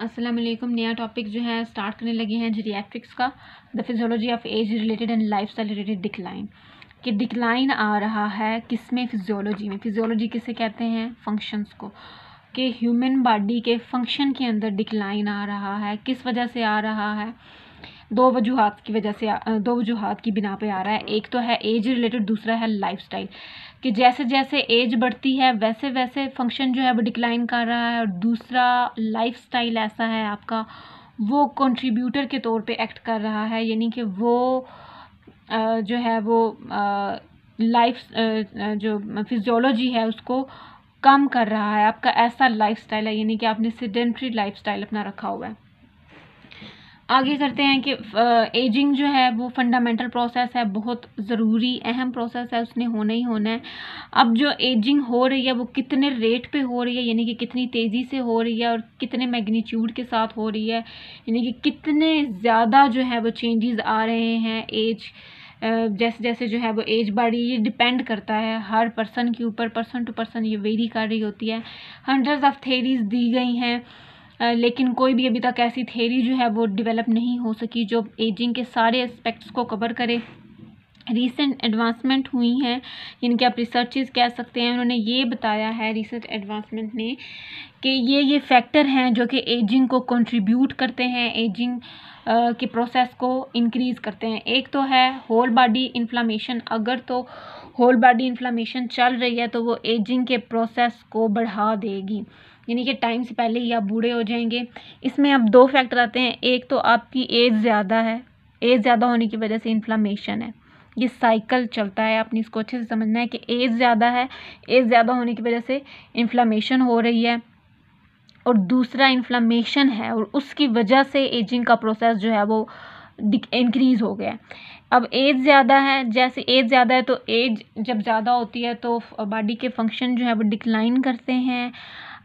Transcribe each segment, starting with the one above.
अस्सलाम नया टॉपिक जो है स्टार्ट करने लगे हैं जीरियाट्रिक्स का the physiology of age related and lifestyle related decline कि डिक्लाइन आ रहा है किस में फिजियोलॉजी में फिजियोलॉजी किसे कहते हैं फंक्शंस को कि ह्यूमन बॉडी के फंक्शन के अंदर डिक्लाइन आ रहा है किस वजह से आ रहा है दो वजूहत की वजह से दो वजूहत की बिना पे आ रहा है एक तो है एज रिलेटेड दूसरा है लाइफस्टाइल कि जैसे जैसे एज बढ़ती है वैसे वैसे फंक्शन जो है वो डिक्लाइन कर रहा है और दूसरा लाइफस्टाइल ऐसा है आपका वो कंट्रीब्यूटर के तौर पे एक्ट कर रहा है यानी कि वो जो है वो लाइफ जो फिजियोलॉजी है उसको कम कर रहा है आपका ऐसा लाइफस्टाइल है यानी कि आपने सिडेंट्री लाइफस्टाइल अपना रखा हुआ है आगे करते हैं कि एजिंग जो है वो फंडामेंटल प्रोसेस है बहुत ज़रूरी अहम प्रोसेस है उसने होना ही होना है अब जो एजिंग हो रही है वो कितने रेट पे हो रही है यानी कि कितनी तेज़ी से हो रही है और कितने मैग्नीट्यूड के साथ हो रही है यानी कि कितने ज़्यादा जो है वो चेंजेस आ रहे हैं एज जैसे जैसे जो है वो एज बढ़ ये डिपेंड करता है हर पर्सन के ऊपर पर्सन टू पर्सन ये वेरी कर रही होती है हंड्रेड ऑफ थेरीज दी गई हैं लेकिन कोई भी अभी तक ऐसी थेरी जो है वो डिवेलप नहीं हो सकी जो एजिंग के सारे एस्पेक्ट्स को कवर करे रिसेंट एडवांसमेंट हुई हैं जिनके आप रिसर्चेज कह सकते हैं उन्होंने ये बताया है रिसेंट एडवांसमेंट ने कि ये ये फैक्टर हैं जो कि एजिंग को कंट्रीब्यूट करते हैं एजिंग के प्रोसेस को इंक्रीज़ करते हैं एक तो है होल बॉडी इन्फ्लामेशन अगर तो होल बॉडी इन्फ्लामेशन चल रही है तो वो एजिंग के प्रोसेस को बढ़ा देगी यानी कि टाइम से पहले ही आप बूढ़े हो जाएंगे इसमें अब दो फैक्टर आते हैं एक तो आपकी एज ज़्यादा है एज ज़्यादा होने की वजह से इन्फ्लामेशन है ये साइकिल चलता है आपने इसको अच्छे से समझना है कि एज ज़्यादा है एज ज़्यादा होने की वजह से इन्फ्लामेशन हो रही है और दूसरा इन्फ्लामेशन है और उसकी वजह से एजिंग का प्रोसेस जो है वो इंक्रीज़ हो गया अब एज ज़्यादा है जैसे एज ज़्यादा है तो एज जब ज़्यादा होती है तो बॉडी के फंक्शन जो है वो डिक्लाइन करते हैं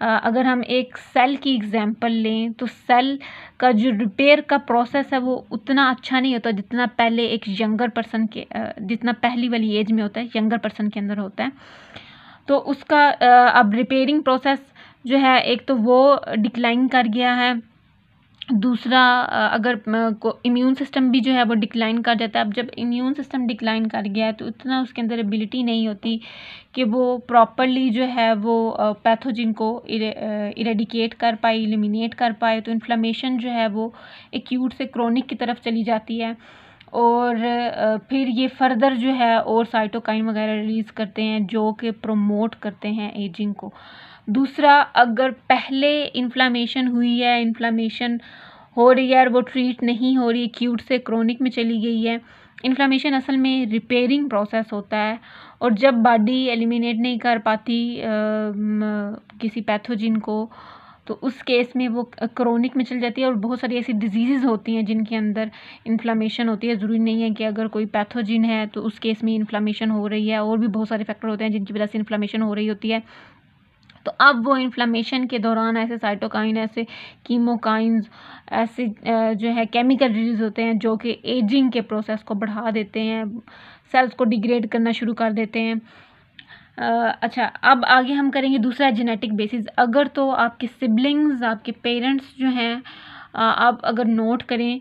अगर हम एक सेल की एग्ज़ाम्पल लें तो सेल का जो रिपेयर का प्रोसेस है वो उतना अच्छा नहीं होता जितना पहले एक यंगर पर्सन के जितना पहली वाली एज में होता है यंगर पर्सन के अंदर होता है तो उसका अब रिपेयरिंग प्रोसेस जो है एक तो वो डिक्लाइन कर गया है दूसरा अगर को इम्यून सिस्टम भी जो है वो डिक्लाइन कर जाता है अब जब इम्यून सिस्टम डिक्लाइन कर गया है तो उतना उसके अंदर एबिलिटी नहीं होती कि वो प्रॉपरली जो है वो पैथोजिन को इरेडिकेट कर पाए इलिमिनेट कर पाए तो इन्फ्लामेशन जो है वो एक्यूट से क्रोनिक की तरफ चली जाती है और फिर ये फर्दर जो है और साइटोकाइन वगैरह रिलीज़ करते हैं जो कि प्रोमोट करते हैं एजिंग को दूसरा अगर पहले इन्फ्लामेशन हुई है इन्फ्लामेशन हो रही है और वो ट्रीट नहीं हो रही क्यूट से क्रोनिक में चली गई है इन्फ्लामेशन असल में रिपेयरिंग प्रोसेस होता है और जब बॉडी एलिमिनेट नहीं कर पाती आ, किसी पैथोजिन को तो उस केस में वो क्रोनिक में चल जाती है और बहुत सारी ऐसी डिजीज़ होती हैं जिनके अंदर इन्फ्लामेशन होती है ज़रूरी नहीं है कि अगर कोई पैथोजिन है तो उस केस में इन्फ्लामेशन हो रही है और भी बहुत सारे फैक्टर होते हैं जिनकी वजह से इन्फ्लामेशन हो रही होती है तो अब वो इन्फ्लामेशन के दौरान ऐसे साइटोकाइन ऐसे कीमोकाइंस ऐसे जो है केमिकल डिजीज होते हैं जो कि एजिंग के प्रोसेस को बढ़ा देते हैं सेल्स को डिग्रेड करना शुरू कर देते हैं अच्छा अब आगे हम करेंगे दूसरा जेनेटिक बेसिस अगर तो आपके सिबलिंग्स आपके पेरेंट्स जो हैं आप अगर नोट करें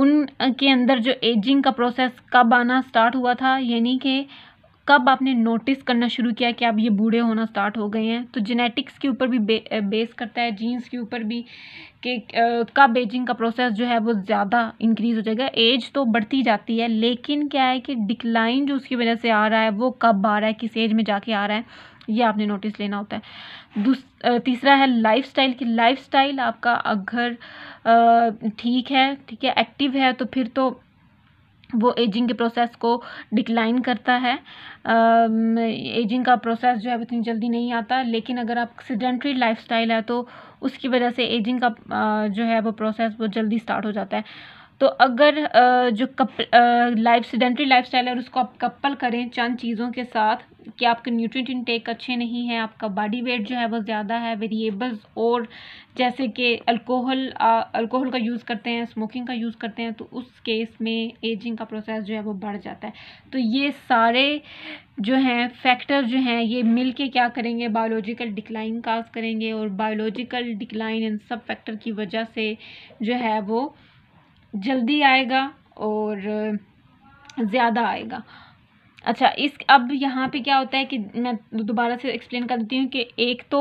उन के अंदर जो एजिंग का प्रोसेस कब आना स्टार्ट हुआ था यानी कि कब आपने नोटिस करना शुरू किया कि आप ये बूढ़े होना स्टार्ट हो गए हैं तो जेनेटिक्स के ऊपर भी बे, बेस करता है जीन्स के ऊपर भी कि कब एजिंग का प्रोसेस जो है वो ज़्यादा इंक्रीज़ हो जाएगा एज तो बढ़ती जाती है लेकिन क्या है कि डिक्लाइन जो उसकी वजह से आ रहा है वो कब आ रहा है किस एज में जाके आ रहा है ये आपने नोटिस लेना होता है तीसरा है लाइफस्टाइल की स्टाइल आपका अगर ठीक है ठीक है एक्टिव है तो फिर तो वो एजिंग के प्रोसेस को डिक्लाइन करता है एजिंग का प्रोसेस जो है इतनी जल्दी नहीं आता लेकिन अगर आप एक्सीडेंट्री लाइफस्टाइल है तो उसकी वजह से एजिंग का जो है वो प्रोसेस वो जल्दी स्टार्ट हो जाता है तो अगर जो कप लाइफ सीडेंट्री लाइफ स्टाइल है और उसको आप कपल करें चंद चीज़ों के साथ कि आपके न्यूट्रिएंट इनटेक अच्छे नहीं हैं आपका बॉडी वेट जो है वो ज़्यादा है वेरिएबल्स और जैसे कि अल्कोहल अल्कोहल का यूज़ करते हैं स्मोकिंग का यूज़ करते हैं तो उस केस में एजिंग का प्रोसेस जो है वो बढ़ जाता है तो ये सारे जो हैं फैक्टर जो हैं ये मिल के क्या करेंगे बायोलॉजिकल डिक्लाइन काज करेंगे और बायोलॉजिकल डिक्लाइन इन सब फैक्टर की वजह से जो है वो जल्दी आएगा और ज़्यादा आएगा अच्छा इस अब यहाँ पे क्या होता है कि मैं दोबारा से एक्सप्लेन कर देती हूँ कि एक तो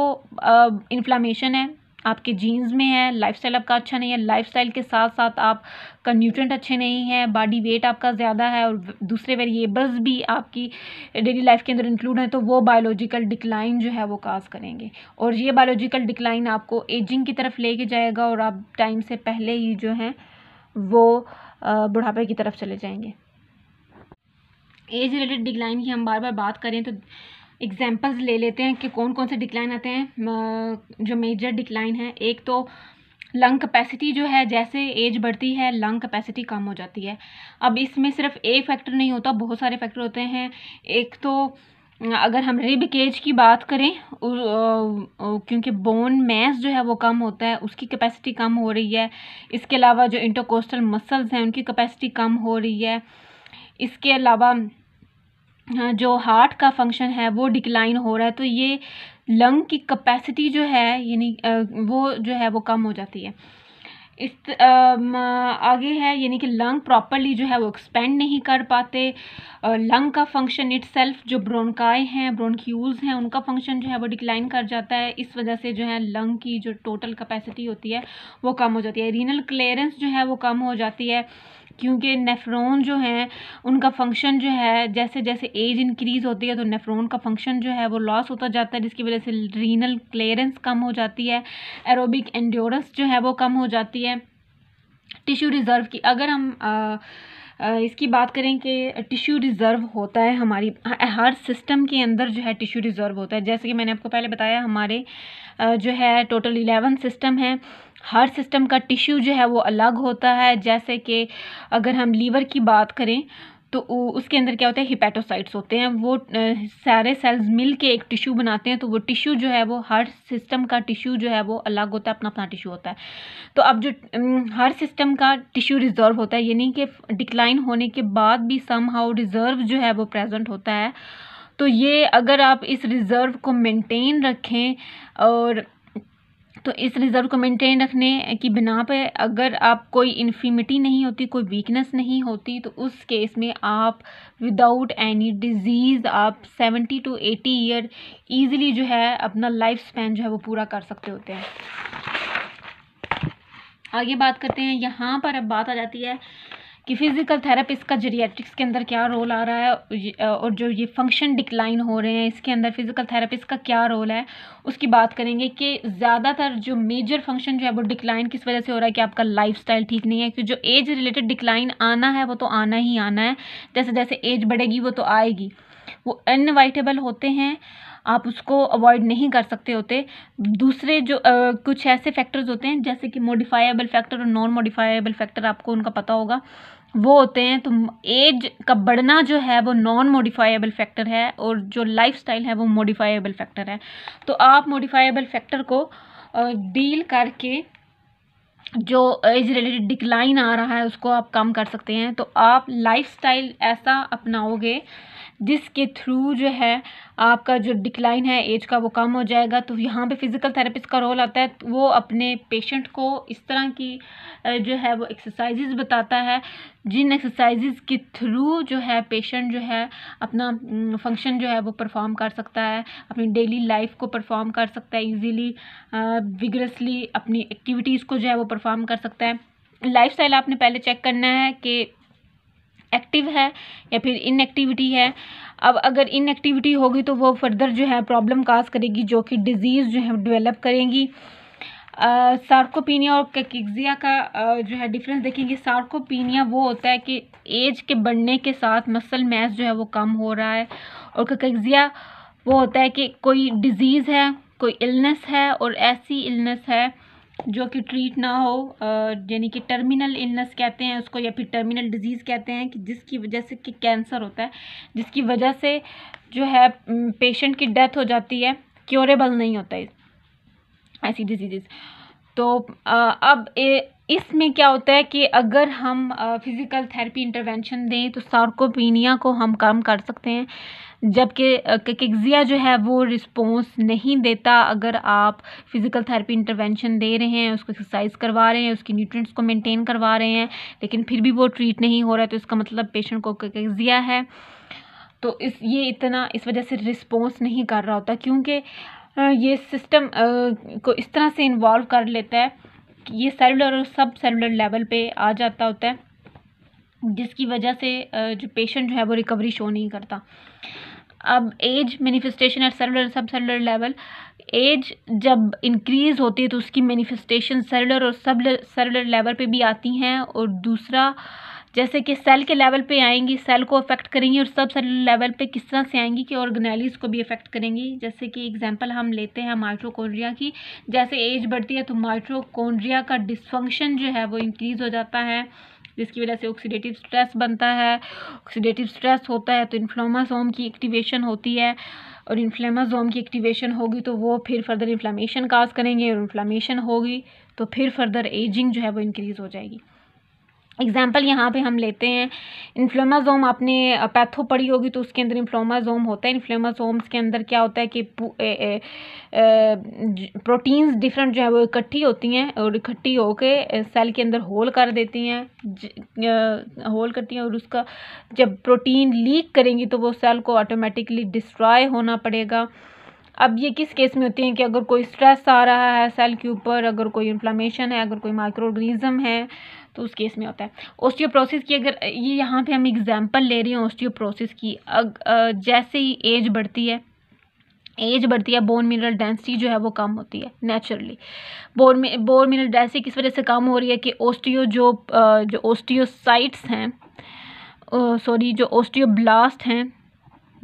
इन्फ्लामेशन है आपके जीन्स में है लाइफस्टाइल आपका अच्छा नहीं है लाइफस्टाइल के साथ साथ आपका न्यूट्रेंट अच्छे नहीं है बॉडी वेट आपका ज़्यादा है और दूसरे वेरिएबल्स भी आपकी डेली लाइफ के अंदर इंक्लूड हैं तो वो बायोलॉजिकल डिक्लाइन जो है वो काज करेंगे और ये बायोलॉजिकल डिक्लाइन आपको एजिंग की तरफ लेके जाएगा और आप टाइम से पहले ही जो हैं वो बुढ़ापे की तरफ चले जाएंगे एज रिलेटेड डिक्लाइन की हम बार बार बात करें तो एग्जाम्पल्स ले लेते हैं कि कौन कौन से डिक्लाइन आते हैं जो मेजर डिक्लाइन है एक तो लंग कैपेसिटी जो है जैसे एज बढ़ती है लंग कैपेसिटी कम हो जाती है अब इसमें सिर्फ एक फैक्टर नहीं होता बहुत सारे फैक्टर होते हैं एक तो अगर हम रिब केज की बात करें क्योंकि बोन मैस जो है वो कम होता है उसकी कैपेसिटी कम हो रही है इसके अलावा जो इंटोकोस्टल मसल्स हैं उनकी कैपेसिटी कम हो रही है इसके अलावा हाँ, जो हार्ट का फंक्शन है वो डिक्लाइन हो रहा है तो ये लंग की कैपेसिटी जो है यानी वो जो है वो कम हो जाती है इस आगे है यानी कि लंग प्रॉपरली जो है वो एक्सपेंड नहीं कर पाते लंग का फंक्शन इट सेल्फ जो ब्रोनकाय हैं ब्रोनक्यूल्स हैं उनका फंक्शन जो है वो डिक्लाइन कर जाता है इस वजह से जो है लंग की जो टोटल कैपेसिटी होती है वो कम हो जाती है रीनल क्लियरेंस जो है वो कम हो जाती है क्योंकि नेफ्रोन जो हैं उनका फंक्शन जो है जैसे जैसे एज इंक्रीज़ होती है तो नेफ्रोन का फंक्शन जो है वो लॉस होता जाता है जिसकी वजह से रीनल क्लियरेंस कम हो जाती है एरोबिक एंडोरेंस जो है वो कम हो जाती है टिश्यू रिज़र्व की अगर हम आ, इसकी बात करें कि टिश्यू रिज़र्व होता है हमारी हर सिस्टम के अंदर जो है टिश्यू रिज़र्व होता है जैसे कि मैंने आपको पहले बताया हमारे जो है टोटल इलेवन सिस्टम हैं हर सिस्टम का टिश्यू जो है वो अलग होता है जैसे कि अगर हम लीवर की बात करें तो उसके अंदर क्या होता है हिपैटोसाइट्स होते हैं वो सारे सेल्स मिल के एक टिश्यू बनाते हैं तो वो टिश्यू जो है वो हर सिस्टम का टिश्यू जो है वो अलग होता है अपना अपना टिश्यू होता है तो अब जो हर सिस्टम का टिश्यू रिजर्व होता है यानी कि डिक्लाइन होने के बाद भी सम हाउ रिज़र्व जो है वो प्रेजेंट होता है तो ये अगर आप इस रिज़र्व को मेंटेन रखें और तो इस रिज़र्व को मेंटेन रखने की बिना पर अगर आप कोई इन्फीमिटी नहीं होती कोई वीकनेस नहीं होती तो उस केस में आप विदाउट एनी डिजीज़ आप seventy to eighty year easily जो है अपना लाइफ स्पैन जो है वो पूरा कर सकते होते हैं आगे बात करते हैं यहाँ पर अब बात आ जाती है कि फ़िज़िकल थेरेपिस्ट का जेरिएट्रिक्स के अंदर क्या रोल आ रहा है और जो ये फंक्शन डिक्लाइन हो रहे हैं इसके अंदर फ़िज़िकल थेरेपिस्ट का क्या रोल है उसकी बात करेंगे कि ज़्यादातर जो मेजर फंक्शन जो है वो डिक्लाइन किस वजह से हो रहा है कि आपका लाइफ ठीक नहीं है क्योंकि जो एज रिलेटेड डिक्लाइन आना है वो तो आना ही आना है जैसे जैसे एज बढ़ेगी वो तो आएगी वो अनवाइटेबल होते हैं आप उसको अवॉइड नहीं कर सकते होते दूसरे जो कुछ ऐसे फैक्टर्स होते हैं जैसे कि मोडिफाइबल फैक्टर और नॉन मोडिफाइबल फैक्टर आपको उनका पता होगा वो होते हैं तो एज का बढ़ना जो है वो नॉन मोडिफाइबल फैक्टर है और जो लाइफस्टाइल है वो मोडिफाइबल फैक्टर है तो आप मोडिफाइबल फैक्टर को डील करके जो एज रिलेटेड डिक्लाइन आ रहा है उसको आप कम कर सकते हैं तो आप लाइफस्टाइल ऐसा अपनाओगे जिसके थ्रू जो है आपका जो डिक्लाइन है एज का वो कम हो जाएगा तो यहाँ पे फिज़िकल थेरेपिस्ट का रोल आता है तो वो अपने पेशेंट को इस तरह की जो है वो एक्सरसाइजेज बताता है जिन एक्सरसाइजेज के थ्रू जो है पेशेंट जो है अपना फंक्शन जो है वो परफॉर्म कर सकता है अपनी डेली लाइफ को परफॉर्म कर सकता है ईजीली विगरसली अपनी एक्टिविटीज़ को जो है वो परफॉर्म कर सकता है लाइफ स्टाइल आपने पहले चेक करना है कि एक्टिव है या फिर इनएक्टिविटी है अब अगर इनएक्टिविटी होगी तो वो फर्दर जो है प्रॉब्लम काज करेगी जो कि डिजीज़ जो है डेवलप करेंगी सार्कोपीनिया और कैकिक्सिया का आ, जो है डिफरेंस देखेंगे सार्कोपीनिया वो होता है कि एज के बढ़ने के साथ मसल मैस जो है वो कम हो रहा है और कैकिक्सिया वो होता है कि कोई डिजीज़ है कोई इलनेस है और ऐसी इलनेस है जो कि ट्रीट ना हो यानी कि टर्मिनल इलनेस कहते हैं उसको या फिर टर्मिनल डिजीज़ कहते हैं कि जिसकी वजह से कि कैंसर होता है जिसकी वजह से जो है पेशेंट की डेथ हो जाती है क्योरेबल नहीं होता है ऐसी डिजीज़ तो अब ए इसमें क्या होता है कि अगर हम फिज़िकल थेरेपी इंटरवेंशन दें तो सार्कोपीनिया को हम कम कर सकते हैं जबकि किक्जिया जो है वो रिस्पॉन्स नहीं देता अगर आप फिज़िकल थेरेपी इंटरवेंशन दे रहे हैं उसको एक्सरसाइज करवा रहे हैं उसकी न्यूट्रिएंट्स को मेंटेन करवा रहे हैं लेकिन फिर भी वो ट्रीट नहीं हो रहा है तो इसका मतलब पेशेंट को किक्जिया है तो इस ये इतना इस वजह से रिस्पॉन्स नहीं कर रहा होता क्योंकि ये सिस्टम को इस तरह से इन्वॉल्व कर लेता है ये सेलुलर और सब सेलुलर लेवल पे आ जाता होता है जिसकी वजह से जो पेशेंट जो है वो रिकवरी शो नहीं करता अब age manifestation at cellular sub cellular level age जब इंक्रीज़ होती है तो उसकी मैनिफेस्टेशन सेलुलर और सब सेलुलर लेवल पे भी आती हैं और दूसरा जैसे कि सेल के लेवल पे आएंगी सेल को अफेक्ट करेंगी और सब सेल लेवल पे किस तरह से आएंगी कि ऑर्गेनाइलिस को भी अफेक्ट करेंगी जैसे कि एग्जांपल हम लेते हैं माइट्रोकोन्ड्रिया की जैसे एज बढ़ती है तो माइट्रोकोन्ड्रिया का डिसफंक्शन जो है वो इंक्रीज़ हो जाता है जिसकी वजह से ऑक्सीडेटिव स्ट्रेस बनता है ऑक्सीडेटिव स्ट्रेस होता है तो इन्फ्लोमासोम की एक्टिवेशन होती है और इन्फ्लेमाजोम की एक्टिवेशन होगी तो वो फिर फर्दर इन्फ्लामेशन काज करेंगे और इन्फ्लामेशन होगी तो फिर फर्दर एजिंग जो है वो इंक्रीज़ हो जाएगी एग्ज़ाम्पल यहाँ पे हम लेते हैं इन्फ्लोमाजोम आपने पैथो पढ़ी होगी तो उसके अंदर इन्फ्लोमाजोम होता है इन्फ्लोमाजोम्स के अंदर क्या होता है कि प्रोटीन्स डिफरेंट जो है वो इकट्ठी होती हैं और इकट्ठी होके सेल के अंदर होल कर देती हैं होल करती हैं और उसका जब प्रोटीन लीक करेंगी तो वो सेल को ऑटोमेटिकली डिस्ट्रॉय होना पड़ेगा अब ये किस केस में होती हैं कि अगर कोई स्ट्रेस आ रहा है सेल के ऊपर अगर कोई इन्फ्लामेशन है अगर कोई माइक्रो है तो उस केस में होता है ओस्टियोप्रोसेस की अगर ये यहाँ पे हम एग्जांपल ले रहे हैं ओस्टियोप्रोसेस की अग, जैसे ही एज बढ़ती है एज बढ़ती है बोन मिनरल डेंसिटी जो है वो कम होती है naturally bone bone mineral density किस वजह से कम हो रही है कि ओस्टियो जो जो ऑस्टियोसाइट्स हैं सॉरी जो ब्लास्ट हैं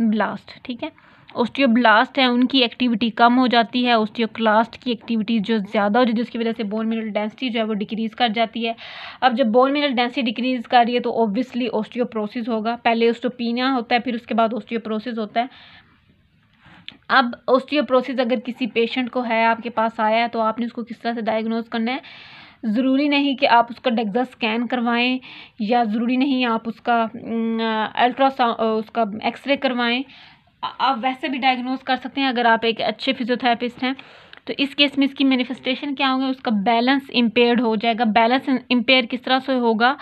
ब्लास्ट ठीक है ओस्टियोब्लास्ट हैं उनकी एक्टिविटी कम हो जाती है ऑस्टियोक्लास्ट की एक्टिविटी जो ज़्यादा हो जाती है उसकी वजह से बोन मिनरल डेंसिटी जो है वो डिक्रीज़ कर जाती है अब जब बोन मिनरल डेंसिटी डिक्रीज़ कर रही है तो ऑब्वियसली ऑस्टियोप्रोसिस होगा पहले ओस्टोपीनिया होता है फिर उसके बाद ओस्टियोप्रोसिस होता है अब ऑस्टियोप्रोसिस अगर किसी पेशेंट को है आपके पास आया है तो आपने उसको किस तरह से डायग्नोज करना है ज़रूरी नहीं कि आप उसका डेग्जा स्कैन करवाएं या ज़रूरी नहीं आप उसका अल्ट्रासाउंड उसका एक्सरे करवाएं आप वैसे भी डायग्नोज कर सकते हैं अगर आप एक अच्छे फिजियोथेरापिस्ट हैं तो इस केस में इसकी मैनिफेस्टेशन क्या होंगे उसका बैलेंस इम्पेयर्ड हो जाएगा बैलेंस इम्पेयर किस तरह से होगा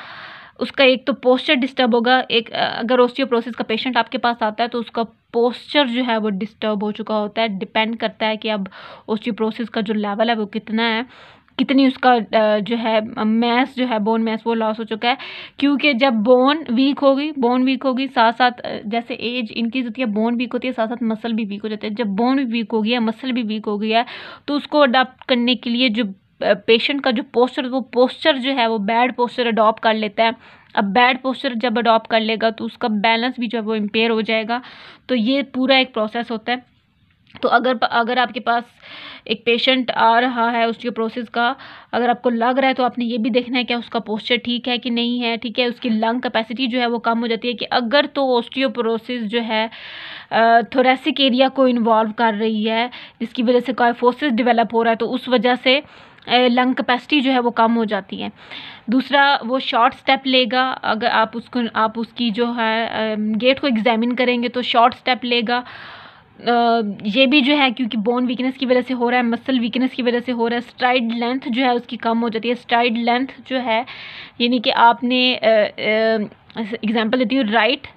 उसका एक तो पोस्चर डिस्टर्ब होगा एक अगर ओस्टियोप्रोसिस का पेशेंट आपके पास आता है तो उसका पोस्चर जो है वो डिस्टर्ब हो चुका होता है डिपेंड करता है कि अब ओस्टियोप्रोसिस का जो लेवल है वो कितना है कितनी उसका जो है मैस जो है बोन मैस वो लॉस हो चुका है क्योंकि जब बोन वीक होगी बोन वीक होगी साथ साथ जैसे एज इनकी होती है बोन वीक होती है साथ साथ मसल भी वीक हो जाते हैं जब बोन भी वीक हो गया मसल भी वीक हो गया तो उसको अडाप्ट करने के लिए जो पेशेंट का जो पोस्चर वो पोस्चर जो है वो बैड पोस्चर अडॉप्ट कर लेता है अब बैड पोस्चर जब अडॉप्ट कर लेगा तो उसका बैलेंस भी जो है वो इम्पेयर हो जाएगा तो ये पूरा एक प्रोसेस होता है तो अगर अगर आपके पास एक पेशेंट आ रहा है उसके प्रोसेस का अगर आपको लग रहा है तो आपने ये भी देखना है क्या उसका पोस्चर ठीक है कि नहीं है ठीक है उसकी लंग कैपेसिटी जो है वो कम हो जाती है कि अगर तो ओस्टियोपोरोसिस जो है थोरेसिक एरिया को इन्वॉल्व कर रही है जिसकी वजह से कॉयफोसिस डेवलप हो रहा है तो उस वजह से लंग कैपेसिटी जो है वो कम हो जाती है दूसरा वो शॉर्ट स्टेप लेगा अगर आप उसको आप उसकी जो है गेट को एग्ज़ामिन करेंगे तो शॉर्ट स्टेप लेगा ये भी जो है क्योंकि बोन वीकनेस की वजह से हो रहा है मसल वीकनेस की वजह से हो रहा है स्ट्राइड लेंथ जो है उसकी कम हो जाती है स्ट्राइड लेंथ जो है यानी कि आपने एग्ज़ाम्पल देती हूँ राइट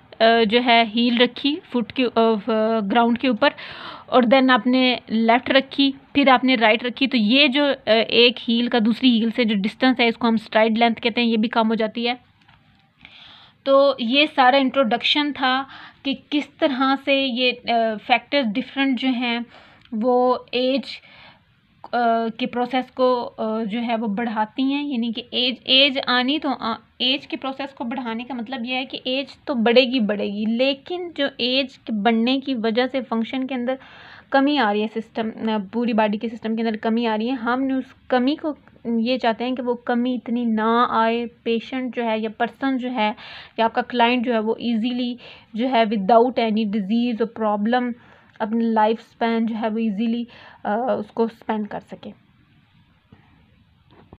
जो है हील रखी फुट के ग्राउंड के ऊपर और देन आपने लेफ़्ट रखी फिर आपने राइट रखी तो ये जो एक हील का दूसरी हील से जो डिस्टेंस है इसको हम स्ट्राइड लेंथ कहते हैं ये भी कम हो जाती है तो ये सारा इंट्रोडक्शन था कि किस तरह से ये फैक्टर्स डिफरेंट जो हैं वो एज के प्रोसेस को जो है वो बढ़ाती हैं यानी कि एज एज आनी तो एज के प्रोसेस को बढ़ाने का मतलब यह है कि एज तो बढ़ेगी बढ़ेगी लेकिन जो एज के बढ़ने की वजह से फंक्शन के अंदर कमी आ रही है सिस्टम पूरी बॉडी के सिस्टम के अंदर कमी आ रही है हमने उस कमी को ये चाहते हैं कि वो कमी इतनी ना आए पेशेंट जो है या पर्सन जो है या आपका क्लाइंट जो है वो इजीली जो है विदाउट एनी डिज़ीज़ और प्रॉब्लम अपनी लाइफ स्पैन जो है वो इजीली उसको स्पेंड कर सके